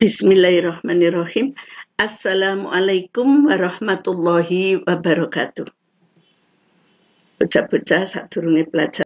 Bismillahirrahmanirrahim. Assalamualaikum warahmatullahi wabarakatuh. Bocah-bocah turunnya pelajar